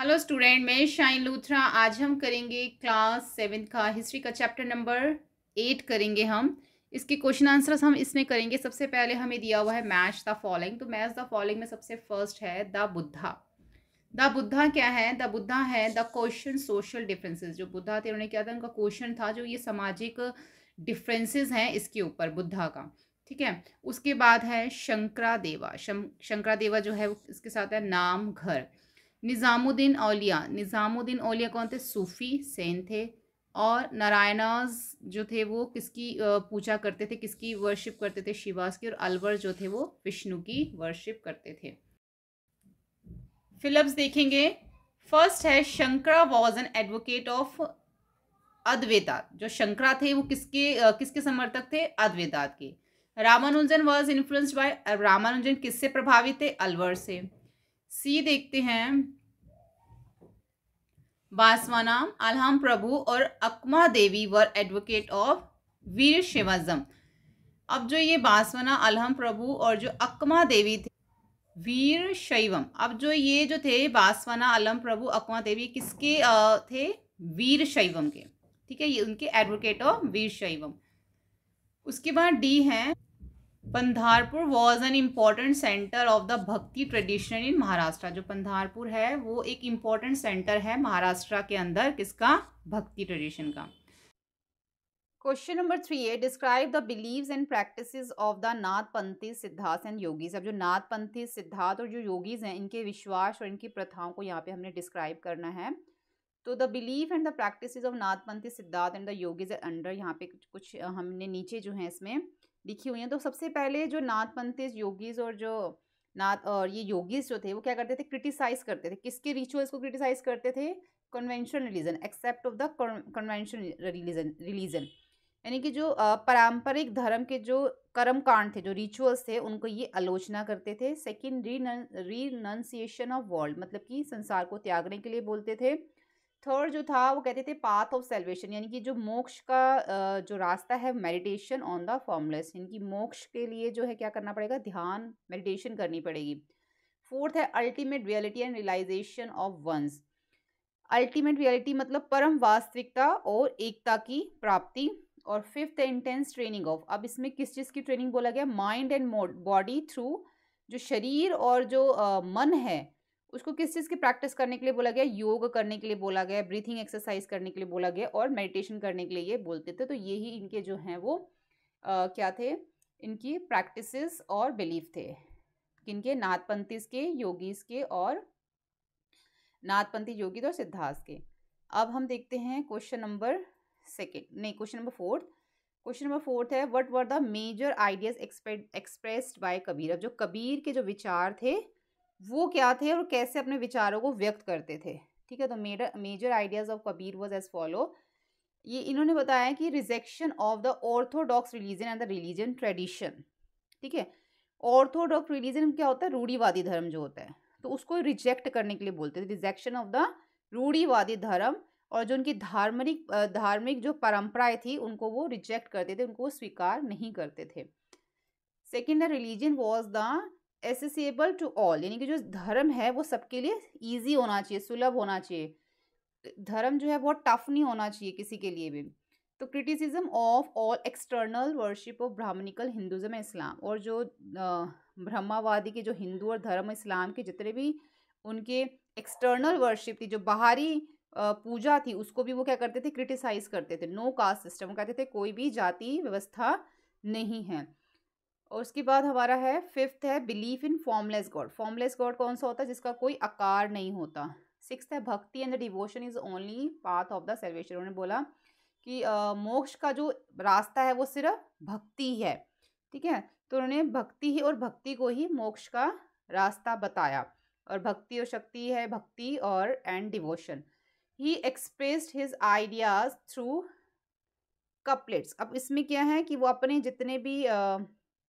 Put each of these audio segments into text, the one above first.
hello student मैं शाइन लूथरा आज हम करेंगे क्लास सेवन का हिस्ट्री का चैप्टर नंबर एट करेंगे हम इसके क्वेश्चन आंसर्स हम इसमें करेंगे सबसे पहले हमें दिया हुआ है मैच द फॉलोइंग तो मैच द फॉलोइंग में सबसे फर्स्ट है द बुद्धा द बुद्धा क्या है द बुद्धा है द क्वेश्चन सोशल डिफरेंसेस जो बुद्धा थे उन्होंने क्या था उनका क्वेश्चन था जो ये सामाजिक डिफरेंसेस हैं इसके ऊपर बुद्धा का ठीक है उसके बाद है शंकरा देवा शं, शंकरा देवा जो है इसके साथ है नाम घर निज़ामुद्दीन औलिया निज़ामुद्दीन औलिया कौन थे सूफ़ी सेन थे और नारायणाज जो थे वो किसकी पूजा करते थे किसकी वर्शिप करते थे शिवास की और अलवर जो थे वो विष्णु की वर्शिप करते थे फिलिप्स देखेंगे फर्स्ट है Shankara was an advocate of Advaita जो शंकरा थे वो किसके किसके समर्थक थे अद्वेदात के Ramanujan was influenced by Ramanujan किससे प्रभावित थे अलवर से सी देखते हैं बासवानाम अलहम प्रभु और अकमा देवी वर एडवोकेट ऑफ वीर शिवाजम अब जो ये बासवाना अलहम प्रभु और जो अकमा देवी थे वीर शैवम अब जो ये जो थे बासवाना अलहम प्रभु अकमा देवी किसके थे वीर शैवम के ठीक है ये उनके एडवोकेट ऑफ वीर शैवम उसके बाद डी है Pandharpur was an important centre of the bhakti tradition in Maharashtra जो पंधारपुर है वो एक इम्पॉर्टेंट सेंटर है महाराष्ट्र के अंदर किसका भक्ति ट्रेडिशन का क्वेश्चन नंबर थ्री है describe the believes and practices of the Nathpanthi Siddharth and yogis अब जो नाथपंथी सिद्धार्थ और जो योगीज हैं इनके विश्वास और इनकी प्रथाओं को यहाँ पे हमने डिस्क्राइब करना है तो the believe and the practices of Nathpanthi Siddharth and the yogis under यहाँ पे कुछ हमने नीचे जो है इसमें लिखी हुई हैं तो सबसे पहले जो नाथ पंथिस योगीज और जो नाथ और ये योगीज जो थे वो क्या करते थे क्रिटिसाइज करते थे किसके रिचुअल्स को क्रिटिसाइज करते थे conventional religion accept of the conventional religion religion यानी कि जो पारंपरिक धर्म के जो कर्म कांड थे जो रिचुअल्स थे उनको ये आलोचना करते थे सेकेंड रीनंसिएशन ऑफ वर्ल्ड मतलब कि संसार को त्यागने के लिए बोलते थे थर्ड जो था वो कहते थे पाथ ऑफ सेल्वेशन यानी कि जो मोक्ष का जो रास्ता है मेडिटेशन ऑन द फॉर्मलेस यानी कि मोक्ष के लिए जो है क्या करना पड़ेगा ध्यान मेडिटेशन करनी पड़ेगी फोर्थ है ultimate reality and realisation of one's ultimate reality मतलब परम वास्तविकता और एकता की प्राप्ति और फिफ्थ है इंटेंस ट्रेनिंग ऑफ अब इसमें किस चीज़ की ट्रेनिंग बोला गया माइंड एंड बॉडी थ्रू जो शरीर और जो आ, मन है उसको किस चीज़ की प्रैक्टिस करने के लिए बोला गया योग करने के लिए बोला गया ब्रीथिंग एक्सरसाइज करने के लिए बोला गया और मेडिटेशन करने के लिए ये बोलते थे तो यही इनके जो हैं वो आ, क्या थे इनकी प्रैक्टिसेस और बिलीफ थे किनके नाथपंथी के योगीस के और नाथपंथी योगी और सिद्धार्थ के अब हम देखते हैं क्वेश्चन नंबर सेकेंड नहीं question number fourth question number fourth है what were the major ideas expressed by Kabir अब जो कबीर के जो विचार थे वो क्या थे और कैसे अपने विचारों को व्यक्त करते थे ठीक है तो मेडर major ideas of Kabir was as follow ये इन्होंने बताया कि rejection of the orthodox religion and the religion tradition ठीक है ऑर्थोडॉक्स रिलीजन क्या होता है रूढ़ीवादी धर्म जो होता है तो उसको रिजेक्ट करने के लिए बोलते थे रिजेक्शन ऑफ द रूढ़ीवादी धर्म और जो उनकी धार्मिक धार्मिक जो परंपराएं थी उनको वो रिजेक्ट करते थे उनको वो स्वीकार नहीं करते थे second the religion was the accessible to all यानी कि जो धर्म है वो सबके लिए ईजी होना चाहिए सुलभ होना चाहिए धर्म जो है बहुत टफ नहीं होना चाहिए किसी के लिए भी तो criticism of all external worship of Brahmanical Hinduism and Islam और जो ब्रह्मावादी के जो हिंदू और धर्म इस्लाम के जितने भी उनके एक्सटर्नल वर्शिप थी जो बाहरी पूजा थी उसको भी वो क्या करते थे क्रिटिसाइज करते थे नो कास्ट सिस्टम कहते थे कोई भी जाति व्यवस्था नहीं है और उसके बाद हमारा है फिफ्थ है belief in formless god formless god कौन सा होता है जिसका कोई आकार नहीं होता सिक्स है bhakti and the devotion is only path of the सर्वेश्वर उन्होंने बोला कि मोक्ष का जो रास्ता है वो सिर्फ भक्ति है ठीक है तो उन्होंने भक्ति ही और भक्ति को ही मोक्ष का रास्ता बताया और भक्ति और शक्ति है भक्ति और एंड डिवोशन ही expressed his ideas through couplets अब इसमें क्या है कि वो अपने जितने भी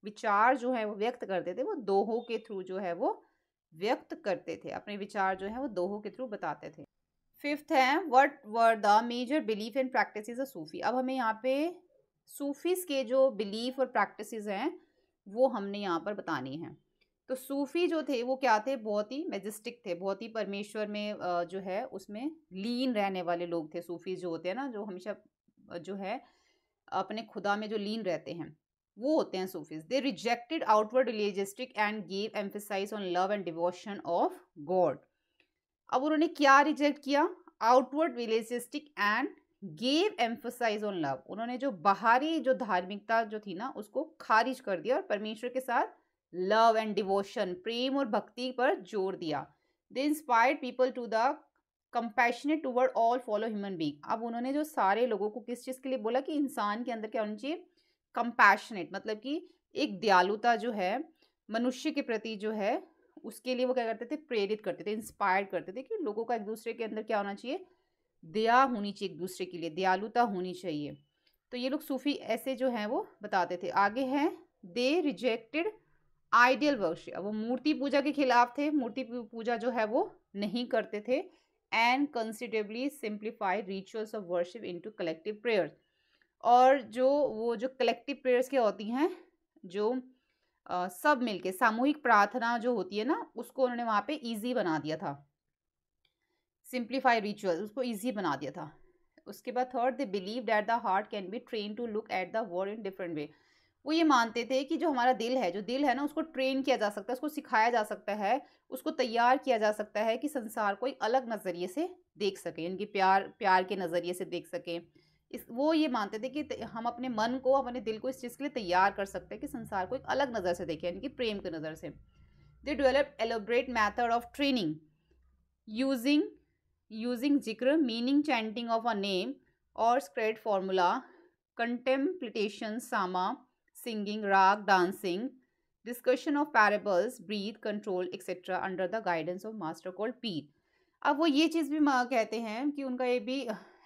विचार जो है वो व्यक्त करते थे वो दोहों के थ्रू जो है वो व्यक्त करते थे अपने विचार जो है वो दोहों के थ्रू बताते थे फिफ्थ है what were the major belief and practice of Sufi अब हमें यहाँ पे सूफ़ीज़ के जो बिलीफ और प्रैक्टिस हैं वो हमने यहाँ पर बतानी है तो सूफ़ी जो थे वो क्या थे बहुत ही मेजिस्टिक थे बहुत ही परमेश्वर में जो है उसमें लीन रहने वाले लोग थे सूफ़ी जो होते हैं ना जो हमेशा जो है अपने खुदा में जो लीन रहते हैं वो होते हैं Sufis they rejected outward religiosity and gave emphasise on love and devotion of god अब उन्होंने क्या रिजेक्ट किया outward religiosity and gave emphasise on love उन्होंने जो बाहरी जो धार्मिकता जो थी ना उसको खारिज कर दिया और परमेश्वर के साथ लव एंड डिवोशन प्रेम और भक्ति पर जोर दिया they inspired people to the compassionate toward all follow human being अब उन्होंने जो सारे लोगों को किस चीज़ के लिए बोला कि इंसान के अंदर क्या होनी चाहिए कंपैशनेट मतलब कि एक दयालुता जो है मनुष्य के प्रति जो है उसके लिए वो क्या करते थे प्रेरित करते थे इंस्पायर करते थे कि लोगों का एक दूसरे के अंदर क्या होना चाहिए दया होनी चाहिए एक दूसरे के लिए दयालुता होनी चाहिए तो ये लोग सूफी ऐसे जो हैं वो बताते थे आगे हैं दे रिजेक्टेड आइडियल वर्शिप वो मूर्ति पूजा के खिलाफ थे मूर्ति पूजा जो है वो नहीं करते थे and considerably simplified rituals of worship into collective prayers और जो वो जो कलेक्टिव प्रेयर्स की होती हैं जो आ, सब मिलके सामूहिक प्रार्थना जो होती है ना उसको उन्होंने वहाँ पे इजी बना दिया था सिंप्लीफाई रिचुअल उसको इजी बना दिया था उसके बाद third they believe that the heart can be train to look at the world in different way वो ये मानते थे कि जो हमारा दिल है जो दिल है ना उसको ट्रेन किया जा सकता है उसको सिखाया जा सकता है उसको तैयार किया जा सकता है कि संसार को एक अलग नज़रिए से देख सकें इनके प्यार प्यार के नज़रिए से देख सकें इस वो ये मानते थे कि हम अपने मन को अपने दिल को इस चीज़ के लिए तैयार कर सकते हैं कि संसार को एक अलग नज़र से देखें यानी कि प्रेम की नज़र से they develop elaborate method of training using using zikr meaning chanting of a name और sacred formula contemplation sama singing raga dancing discussion of parables breath control et cetera under the guidance of master call pir अब वो ये चीज़ भी कहते हैं कि उनका ये भी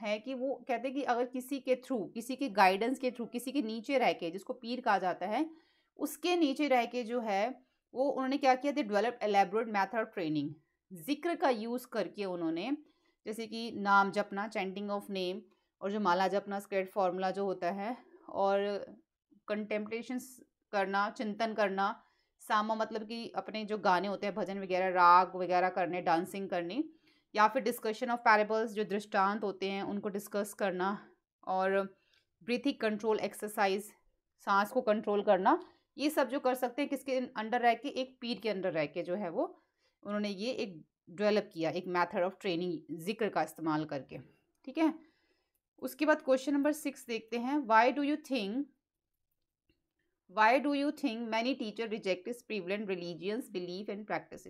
है कि वो कहते हैं कि अगर किसी के थ्रू किसी के गाइडेंस के थ्रू किसी के नीचे रह के जिसको पीर कहा जाता है उसके नीचे रह के जो है वो उन्होंने क्या किया था डेवलप एलेबोरेट मैथड ट्रेनिंग जिक्र का यूज़ करके उन्होंने जैसे कि नाम जपना चैंटिंग ऑफ नेम और जो माला जपना स्क्रेट फार्मूला जो होता है और कंटेम्पटेशन करना चिंतन करना सामा मतलब कि अपने जो गाने होते हैं भजन वगैरह राग वगैरह करने डांसिंग करनी या फिर डिस्कशन ऑफ पैरेबल्स जो दृष्टांत होते हैं उनको डिस्कस करना और ब्रीथिंग कंट्रोल एक्सरसाइज सांस को कंट्रोल करना ये सब जो कर सकते हैं किसके अंडर रह के एक पीर के अंडर रह के जो है वो उन्होंने ये एक डेवलप किया एक मेथड ऑफ ट्रेनिंग जिक्र का इस्तेमाल करके ठीक है उसके बाद क्वेश्चन नंबर सिक्स देखते हैं why do you think why do you think many teacher reject is prevalent religions believe and practice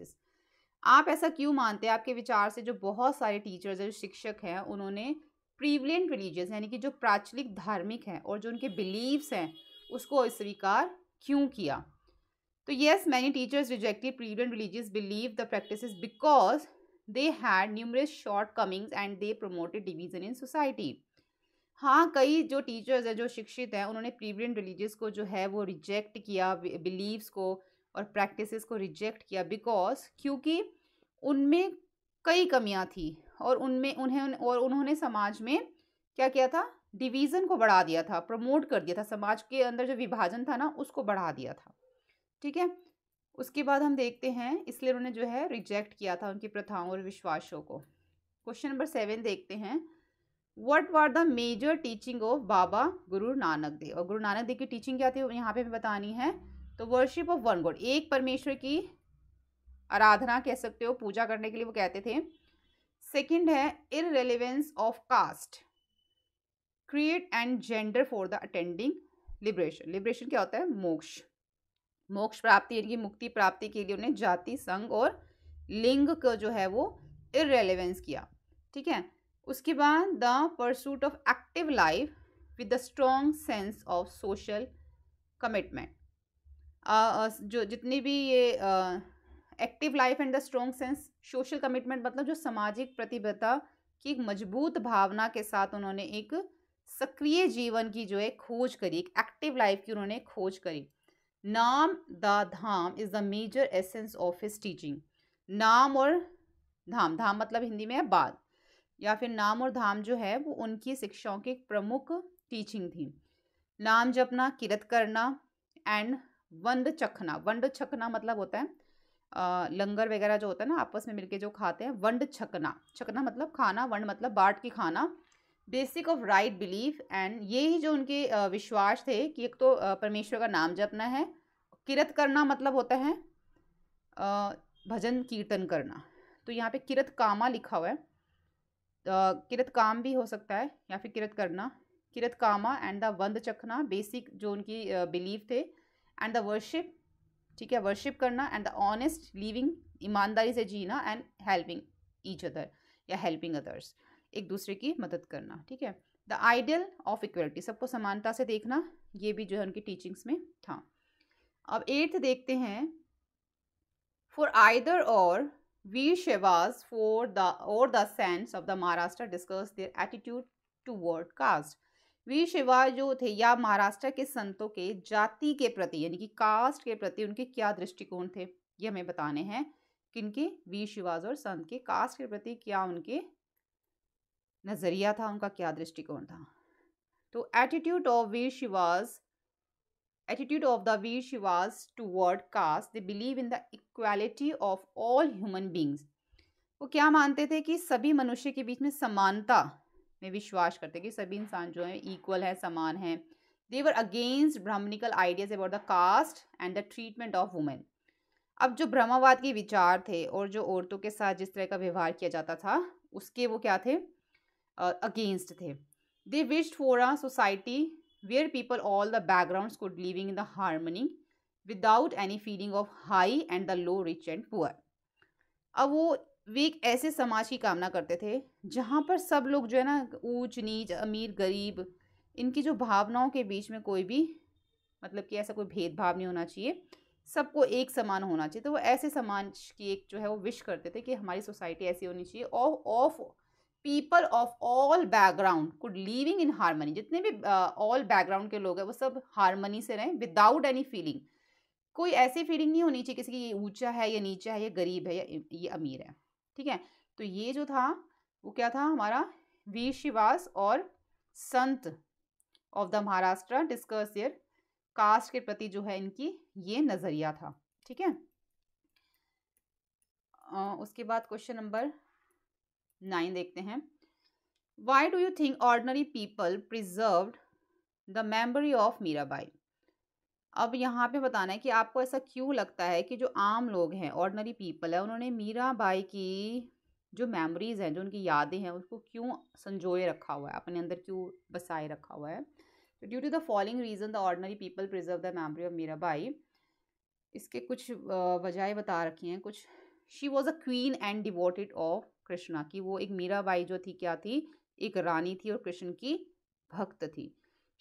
आप ऐसा क्यों मानते हैं आपके विचार से जो बहुत सारे टीचर्स हैं जो शिक्षक हैं उन्होंने प्रीवलेंट रिलीजियस यानी कि जो प्राचलिक धार्मिक हैं और जो उनके बिलीव्स हैं उसको स्वीकार क्यों किया तो yes many teachers rejected prevalent religious believe the practice because they had numerous shortcomings and they promoted division in society हाँ कई जो टीचर्स हैं जो शिक्षित हैं उन्होंने प्रीवलेंट रिलीजियस को जो है वो रिजेक्ट किया बिलीव्स को और प्रैक्टिसेस को रिजेक्ट किया बिकॉज क्योंकि उनमें कई कमियां थी और उनमें उन्हें और उन्होंने समाज में क्या किया था डिवीज़न को बढ़ा दिया था प्रमोट कर दिया था समाज के अंदर जो विभाजन था ना उसको बढ़ा दिया था ठीक है उसके बाद हम देखते हैं इसलिए उन्होंने जो है रिजेक्ट किया था उनकी प्रथाओं और विश्वासों को क्वेश्चन नंबर सेवन देखते हैं what are the major teaching of Baba Guru Nanak देव और गुरु नानक देव की टीचिंग क्या थी यहाँ पे हमें बतानी है तो वर्शिप ऑफ वन गॉड एक परमेश्वर की आराधना कह सकते हो पूजा करने के लिए वो कहते थे सेकंड है irrelevance of caste creed and gender for the attending liberation liberation क्या होता है मोक्ष मोक्ष प्राप्ति यानी मुक्ति प्राप्ति के लिए उन्हें जाति संघ और लिंग को जो है वो इरेलीवेंस किया ठीक है उसके बाद the pursuit of active life with the strong sense of social commitment जो जितनी भी ये active life and the strong sense social commitment मतलब जो सामाजिक प्रतिबद्धता की एक मजबूत भावना के साथ उन्होंने एक सक्रिय जीवन की जो है खोज करी एक एक्टिव लाइफ की उन्होंने खोज करी nam the dham is the major essence of his teaching नाम और धाम धाम मतलब हिंदी में है बाद या फिर नाम और धाम जो है वो उनकी शिक्षाओं की एक प्रमुख टीचिंग थी नाम जपना किरत करना एंड वंद चखना वंड छखना मतलब होता है लंगर वगैरह जो होता है ना आपस में मिलके जो खाते हैं वंड छकना छकना मतलब खाना वंड मतलब बाट की खाना basic of right belief and ये ही जो उनके विश्वास थे कि एक तो परमेश्वर का नाम जपना है किरत करना मतलब होता है भजन कीर्तन करना तो यहाँ पे किरत कामा लिखा हुआ है किरत काम भी हो सकता है या फिर किरत करना किरत कामा एंड द वंद चखना बेसिक जो उनकी बिलीफ थे एंड द वर्शिप ठीक है वर्शिप करना एंड द ऑनेस्ट लिविंग ईमानदारी से जीना एंड हेल्पिंग ईच अदर या हेल्पिंग अदर्स एक दूसरे की मदद करना ठीक है द आइडियल ऑफ इक्वलिटी सबको समानता से देखना ये भी जो है उनकी टीचिंग्स में था अब एट्थ देखते हैं फॉर आइदर और वीर शहबाज फॉर द और the saints of the Maharashtra discuss their attitude toward caste Virashaiva जो थे या महाराष्ट्र के संतों के जाति के प्रति यानी कि कास्ट के प्रति उनके क्या दृष्टिकोण थे ये हमें बताने हैं किनके वीर शिवाज और संत के कास्ट के प्रति क्या उनके नज़रिया था उनका क्या दृष्टिकोण था तो attitude of Virashaivas attitude of the Virashaivas toward caste they believe in the equality of all human beings वो क्या मानते थे कि सभी मनुष्य के बीच में समानता में विश्वास करते हैं कि सभी इंसान जो है इक्वल है समान है they were against brahminical ideas about the caste and the treatment of women अब जो ब्रह्मवाद के विचार थे और जो औरतों के साथ जिस तरह का व्यवहार किया जाता था उसके वो क्या थे अगेंस्ट uh, थे they wish for a society where people all the background could living in the harmony without any feeling of high and the low rich and poor अब वो वे एक ऐसे समाज की कामना करते थे जहाँ पर सब लोग जो है ना ऊंच नीच अमीर गरीब इनकी जो भावनाओं के बीच में कोई भी मतलब कि ऐसा कोई भेदभाव नहीं होना चाहिए सबको एक समान होना चाहिए तो वो ऐसे समाज की एक जो है वो विश करते थे कि हमारी सोसाइटी ऐसी होनी चाहिए of of people of all background could living in harmony जितने भी ऑल uh, बैकग्राउंड के लोग हैं वो सब हारमनी से रहें विदाउट एनी फीलिंग कोई ऐसी फीलिंग नहीं होनी चाहिए किसी की ये ऊंचा है या नीचा है या गरीब है या ये अमीर है ठीक है तो ये जो था वो क्या था हमारा वी शिवास और sant of the Maharashtra discuss their caste के प्रति जो है इनकी ये नज़रिया था ठीक है उसके बाद क्वेश्चन नंबर नाइन देखते हैं why do you think ordinary people preserve the memory of Mirabai अब यहाँ पे बताना है कि आपको ऐसा क्यों लगता है कि जो आम लोग हैं ऑर्डनरी पीपल है उन्होंने मीरा बाई की जो मेमोरीज़ हैं जो उनकी यादें हैं उसको क्यों संजोए रखा हुआ है अपने अंदर क्यों बसाए रखा हुआ है तो due to the following reason the ordinary people preserve the memory of Mirabai इसके कुछ वजह बता रखी हैं कुछ she was a queen and devoted of Krishna की वो एक बाई जो थी क्या थी एक रानी थी और कृष्ण की भक्त थी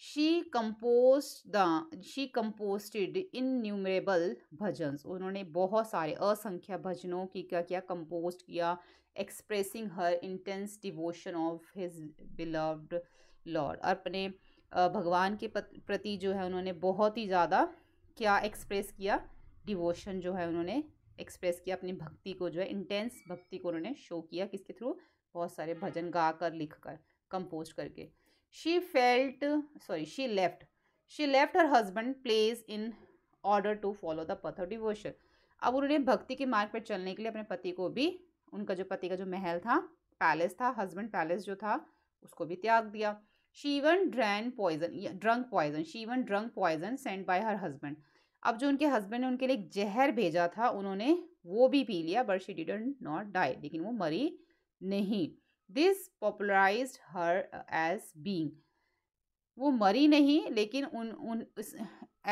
she compose the she composted innumerable bhajans उन्होंने बहुत सारे असंख्य भजनों की क्या किया कम्पोज किया expressing her intense devotion of his beloved lord और अपने भगवान के प्रति जो है उन्होंने बहुत ही ज़्यादा क्या एक्सप्रेस किया डिवोशन जो है उन्होंने एक्सप्रेस किया अपनी भक्ति को जो है इंटेंस भक्ति को उन्होंने शो किया किसके थ्रू बहुत सारे भजन गा कर लिख कर कंपोज करके she felt sorry she left she left her husband place in order to follow the path of devotion अब उन्होंने भक्ति के मार्ग पर चलने के लिए अपने पति को भी उनका जो पति का जो महल था पैलेस था हस्बैंड पैलेस जो था उसको भी त्याग दिया she even drank poison drunk poison she even drunk poison sent by her husband अब जो उनके हस्बैंड ने उनके लिए जहर भेजा था उन्होंने वो भी पी लिया but she didn't not die लेकिन वो मरी नहीं this popularize her as being वो मरी नहीं लेकिन उन उन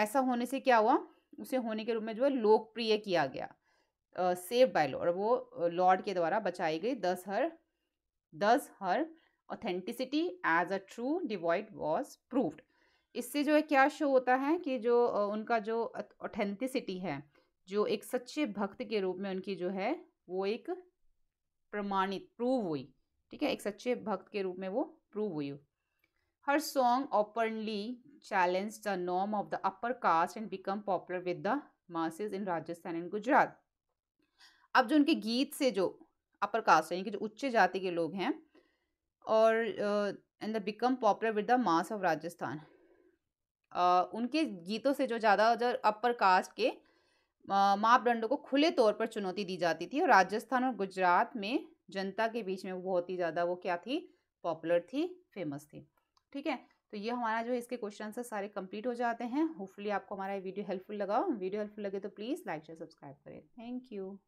ऐसा होने से क्या हुआ उसे होने के रूप में जो है लोकप्रिय किया गया सेव बाय लॉर्ड वो लॉर्ड के द्वारा बचाई गई thus her thus her authenticity as a true devoid was proved इससे जो है क्या शो होता है कि जो उनका जो ऑथेंटिसिटी है जो एक सच्चे भक्त के रूप में उनकी जो है वो एक प्रमाणित प्रूव हुई ठीक है एक सच्चे भक्त के रूप में वो प्रूव हुई हर song openly challenge the norm of the upper caste and become popular with the masses in Rajasthan and Gujarat अब जो उनके गीत से जो अपर कास्ट यानी कि जो उच्च जाति के लोग हैं और and the become popular with the mass of Rajasthan उनके गीतों से जो ज़्यादा अपर कास्ट के मापदंडों को खुले तौर पर चुनौती दी जाती थी और राजस्थान और गुजरात में जनता के बीच में वो बहुत ही ज़्यादा वो क्या थी पॉपुलर थी फेमस थी ठीक है तो ये हमारा जो है इसके क्वेश्चन आंसर सारे कंप्लीट हो जाते हैं होपफुली आपको हमारा वीडियो हेल्पफुल लगा वीडियो हेल्पफुल लगे तो प्लीज़ लाइक शेयर सब्सक्राइब करें थैंक यू